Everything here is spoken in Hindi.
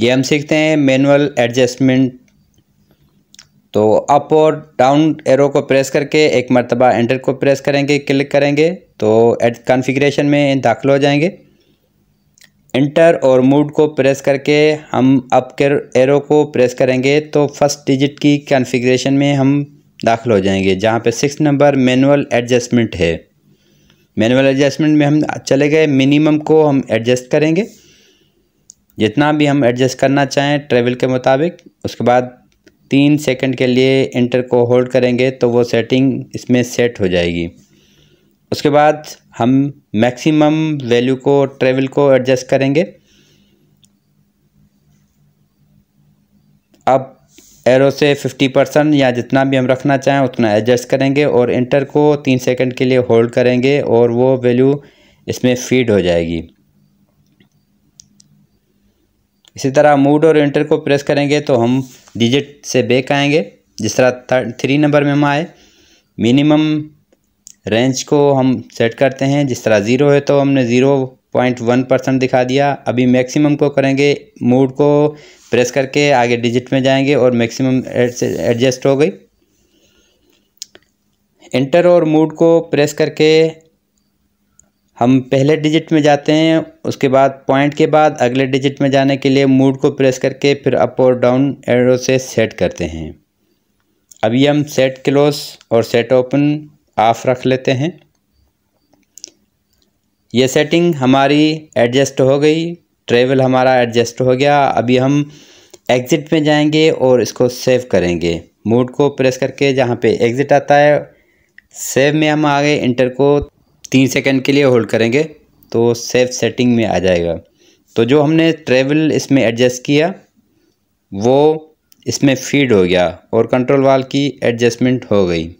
ये हम सीखते हैं मैनुअल एडजस्टमेंट तो अप और डाउन एरो को प्रेस करके एक मरतबा एंटर को प्रेस करेंगे क्लिक करेंगे तो एड कॉन्फ़िगरेशन में दाखिल हो जाएंगे इंटर और मूड को प्रेस करके हम अप के एरो को प्रेस करेंगे तो फर्स्ट डिजिट की कॉन्फ़िगरेशन में हम दाखिल हो जाएंगे जहाँ पे सिक्स नंबर मैनुअल एडजस्टमेंट है मैनुअल एडजस्टमेंट में हम चले गए मिनिमम को हम एडजस्ट करेंगे जितना भी हम एडजस्ट करना चाहें ट्रेवल के मुताबिक उसके बाद तीन सेकंड के लिए इंटर को होल्ड करेंगे तो वो सेटिंग इसमें सेट हो जाएगी उसके बाद हम मैक्सिमम वैल्यू को ट्रेवल को एडजस्ट करेंगे अब एरो से 50 परसेंट या जितना भी हम रखना चाहें उतना एडजस्ट करेंगे और इंटर को तीन सेकंड के लिए होल्ड करेंगे और वो वैल्यू इसमें फीड हो जाएगी इसी तरह मूड और एंटर को प्रेस करेंगे तो हम डिजिट से बैक आएंगे जिस तरह थ्री नंबर में हम आए मिनिमम रेंज को हम सेट करते हैं जिस तरह ज़ीरो है तो हमने ज़ीरो पॉइंट वन परसेंट दिखा दिया अभी मैक्सिमम को करेंगे मूड को प्रेस करके आगे डिजिट में जाएंगे और मैक्सिमम एडजस्ट हो गई इंटर और मूड को प्रेस करके हम पहले डिजिट में जाते हैं उसके बाद पॉइंट के बाद अगले डिजिट में जाने के लिए मूड को प्रेस करके फिर अप और डाउन एरो से सेट करते हैं अभी हम सेट क्लोज और सेट ओपन ऑफ रख लेते हैं ये सेटिंग हमारी एडजस्ट हो गई ट्रेवल हमारा एडजस्ट हो गया अभी हम एग्ज़िट में जाएंगे और इसको सेव करेंगे मूड को प्रेस करके जहाँ पे एग्ज़िट आता है सेव में हम आ गए इंटर को तीन सेकंड के लिए होल्ड करेंगे तो सेफ सेटिंग में आ जाएगा तो जो हमने ट्रेवल इसमें एडजस्ट किया वो इसमें फीड हो गया और कंट्रोल वाल की एडजस्टमेंट हो गई